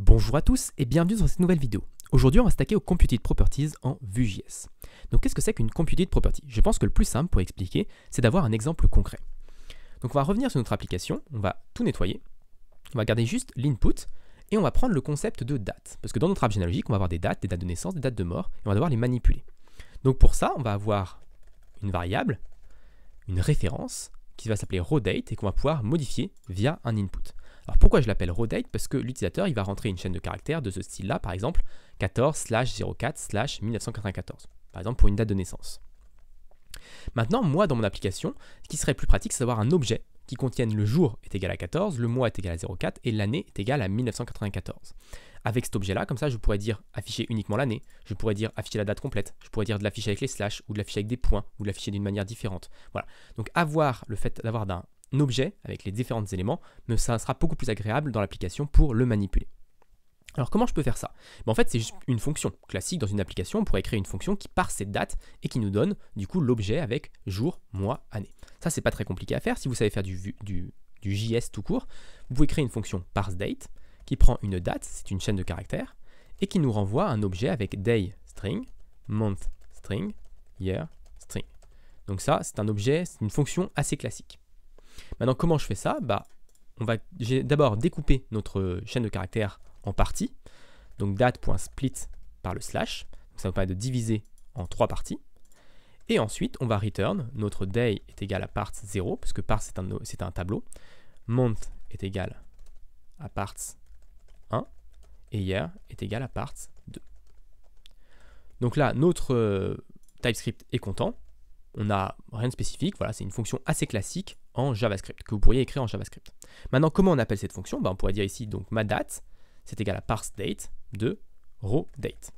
Bonjour à tous et bienvenue dans cette nouvelle vidéo. Aujourd'hui, on va taquer aux Computed Properties en Vue.js. Donc qu'est-ce que c'est qu'une Computed Property Je pense que le plus simple pour expliquer, c'est d'avoir un exemple concret. Donc on va revenir sur notre application, on va tout nettoyer, on va garder juste l'input, et on va prendre le concept de date. Parce que dans notre app généalogique, on va avoir des dates, des dates de naissance, des dates de mort, et on va devoir les manipuler. Donc pour ça, on va avoir une variable, une référence, qui va s'appeler date et qu'on va pouvoir modifier via un input. Pourquoi je l'appelle Rodate Parce que l'utilisateur, il va rentrer une chaîne de caractères de ce style-là, par exemple 14 04 1994, par exemple pour une date de naissance. Maintenant, moi, dans mon application, ce qui serait plus pratique, c'est d'avoir un objet qui contienne le jour est égal à 14, le mois est égal à 04 et l'année est égal à 1994. Avec cet objet-là, comme ça, je pourrais dire afficher uniquement l'année, je pourrais dire afficher la date complète, je pourrais dire de l'afficher avec les slashes, ou de l'afficher avec des points ou de l'afficher d'une manière différente. Voilà. Donc avoir le fait d'avoir un, objet avec les différents éléments, mais ça sera beaucoup plus agréable dans l'application pour le manipuler. Alors comment je peux faire ça ben, En fait, c'est juste une fonction classique dans une application. On pourrait créer une fonction qui parse cette date et qui nous donne du coup l'objet avec jour, mois, année. Ça, c'est pas très compliqué à faire. Si vous savez faire du, JS tout court, vous pouvez créer une fonction parseDate qui prend une date, c'est une chaîne de caractères, et qui nous renvoie un objet avec day string, month string, year string. Donc ça, c'est un objet, c'est une fonction assez classique. Maintenant, comment je fais ça bah, on va, d'abord découper notre chaîne de caractères en parties. Donc date.split par le slash. ça nous permet de diviser en trois parties. Et ensuite, on va return. Notre day est égal à parts 0, puisque que parts c'est un, tableau. Month est égal à parts 1. Et year est égal à parts 2. Donc là, notre euh, TypeScript est content. On n'a rien de spécifique. Voilà, c'est une fonction assez classique en JavaScript, que vous pourriez écrire en JavaScript. Maintenant, comment on appelle cette fonction ben, On pourrait dire ici, donc ma date, c'est égal à parseDate de date.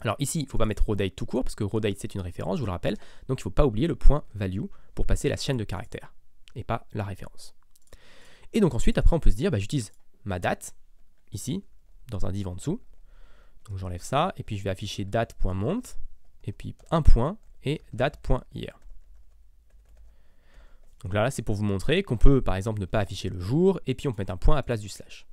Alors ici, il ne faut pas mettre date tout court, parce que date c'est une référence, je vous le rappelle, donc il ne faut pas oublier le point value pour passer la chaîne de caractères, et pas la référence. Et donc ensuite, après, on peut se dire, bah, j'utilise ma date, ici, dans un div en dessous, donc j'enlève ça, et puis je vais afficher date.mont, et puis un point, et date.year. Donc là, là c'est pour vous montrer qu'on peut par exemple ne pas afficher le jour et puis on peut mettre un point à la place du slash.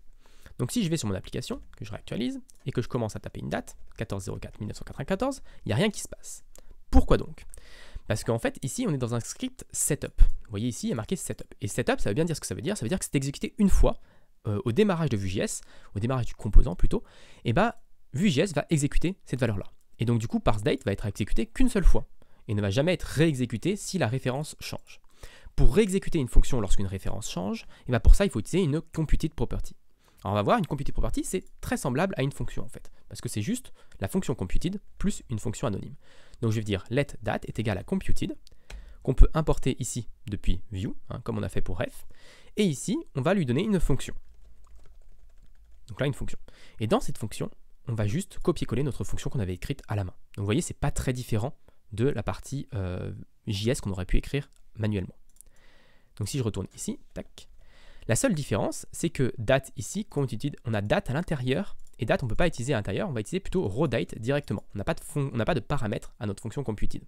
Donc si je vais sur mon application, que je réactualise, et que je commence à taper une date, 14.04 1994 il n'y a rien qui se passe. Pourquoi donc Parce qu'en fait, ici, on est dans un script setup. Vous voyez ici, il y a marqué setup. Et setup, ça veut bien dire ce que ça veut dire. Ça veut dire que c'est exécuté une fois euh, au démarrage de Vue.js, au démarrage du composant plutôt, et bah Vue.js va exécuter cette valeur-là. Et donc du coup, parseDate va être exécuté qu'une seule fois et ne va jamais être réexécuté si la référence change pour réexécuter une fonction lorsqu'une référence change, et ben pour ça, il faut utiliser une computed property. Alors on va voir, une computed property, c'est très semblable à une fonction en fait, parce que c'est juste la fonction computed plus une fonction anonyme. Donc je vais dire let date est égal à computed, qu'on peut importer ici depuis view, hein, comme on a fait pour ref, et ici, on va lui donner une fonction. Donc là, une fonction. Et dans cette fonction, on va juste copier-coller notre fonction qu'on avait écrite à la main. Donc vous voyez, c'est pas très différent de la partie euh, JS qu'on aurait pu écrire manuellement. Donc si je retourne ici, tac. La seule différence, c'est que date ici, on a date à l'intérieur et date, on ne peut pas utiliser à l'intérieur, on va utiliser plutôt date directement. On n'a pas, de pas de paramètre à notre fonction computed.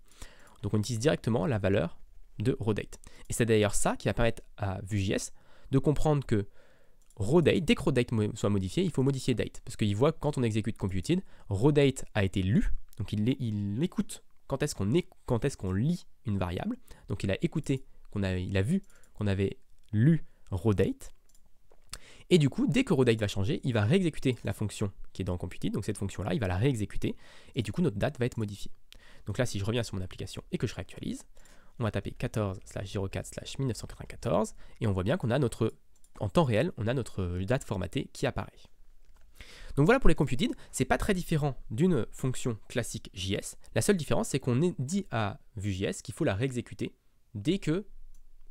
Donc on utilise directement la valeur de date. Et c'est d'ailleurs ça qui va permettre à Vue.js de comprendre que date, dès que rodate soit modifié, il faut modifier date. Parce qu'il voit quand on exécute computed, rodate a été lu, donc il, il écoute quand est-ce qu'on lit une variable. Donc il a écouté qu'on il a vu, qu'on avait lu rodate. Et du coup, dès que rodate va changer, il va réexécuter la fonction qui est dans computed, donc cette fonction-là, il va la réexécuter, et du coup, notre date va être modifiée. Donc là, si je reviens sur mon application et que je réactualise, on va taper 14 04 1994, et on voit bien qu'on a notre, en temps réel, on a notre date formatée qui apparaît. Donc voilà pour les computed, c'est pas très différent d'une fonction classique JS. La seule différence, c'est qu'on dit à Vue.js qu'il faut la réexécuter dès que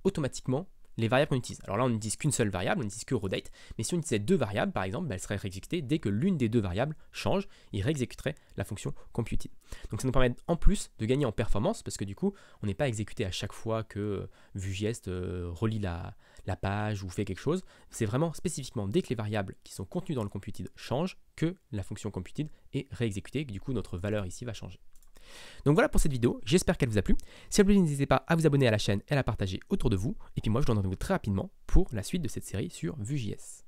automatiquement les variables qu'on utilise. Alors là, on n'utilise qu'une seule variable, on n'utilise que rodate, mais si on utilisait deux variables, par exemple, ben, elles seraient réexécutées dès que l'une des deux variables change, il réexécuterait la fonction computed. Donc ça nous permet en plus de gagner en performance, parce que du coup, on n'est pas exécuté à chaque fois que euh, Vue.js euh, relie la, page ou fait quelque chose. C'est vraiment spécifiquement dès que les variables qui sont contenues dans le computed changent, que la fonction computed est réexécutée, que du coup, notre valeur ici va changer. Donc voilà pour cette vidéo, j'espère qu'elle vous a plu. Si elle vous a plu, n'hésitez pas à vous abonner à la chaîne et à la partager autour de vous. Et puis moi, je vous donne rendez-vous très rapidement pour la suite de cette série sur Vue.js.